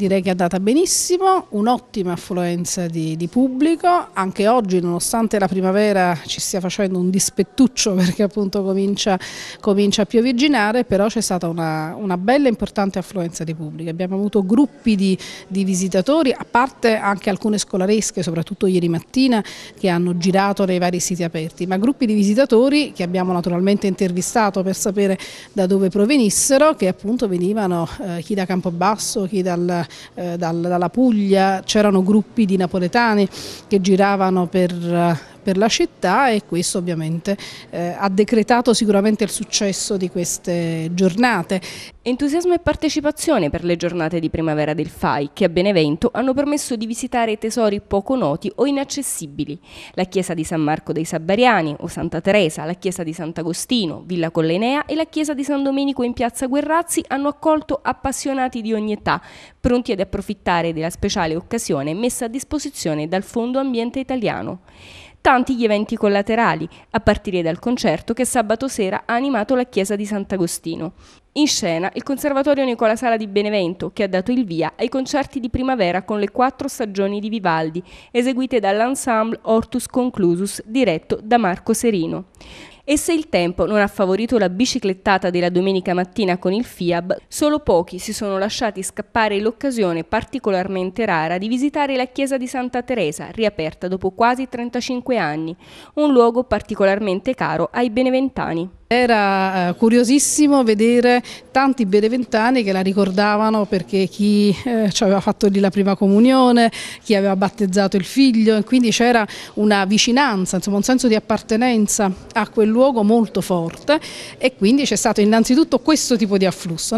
Direi che è andata benissimo, un'ottima affluenza di, di, pubblico, anche oggi nonostante la primavera ci stia facendo un dispettuccio perché appunto comincia, comincia a piovigginare, però c'è stata una, una bella e importante affluenza di pubblico, abbiamo avuto gruppi di, di, visitatori, a parte anche alcune scolaresche, soprattutto ieri mattina, che hanno girato nei vari siti aperti, ma gruppi di visitatori che abbiamo naturalmente intervistato per sapere da dove provenissero, che appunto venivano eh, chi da Campobasso, chi dal eh, dal, dalla Puglia, c'erano gruppi di napoletani che giravano per eh, per la città e questo ovviamente eh, ha decretato sicuramente il successo di queste giornate. Entusiasmo e partecipazione per le giornate di primavera del FAI che a Benevento hanno permesso di visitare tesori poco noti o inaccessibili. La chiesa di San Marco dei Sabariani o Santa Teresa, la chiesa di Sant'Agostino, Villa Collenea e la chiesa di San Domenico in piazza Guerrazzi hanno accolto appassionati di ogni età, pronti ad approfittare della speciale occasione messa a disposizione dal Fondo Ambiente Italiano tanti gli eventi collaterali, a partire dal concerto che sabato sera ha animato la chiesa di Sant'Agostino. In scena il Conservatorio Nicola Sala di Benevento, che ha dato il via ai concerti di primavera con le quattro stagioni di Vivaldi, eseguite dall'ensemble Hortus Conclusus, diretto da Marco Serino. E se il tempo non ha favorito la biciclettata della domenica mattina con il FIAB, solo pochi si sono lasciati scappare l'occasione particolarmente rara di visitare la chiesa di Santa Teresa, riaperta dopo quasi 35 anni, un luogo particolarmente caro ai beneventani. Era eh, curiosissimo vedere tanti beneventani che la ricordavano perché chi eh, ci aveva fatto lì la prima comunione, chi aveva battezzato il figlio quindi c'era una vicinanza, insomma un senso di appartenenza a quel luogo molto forte e quindi c'è stato innanzitutto questo tipo di afflusso.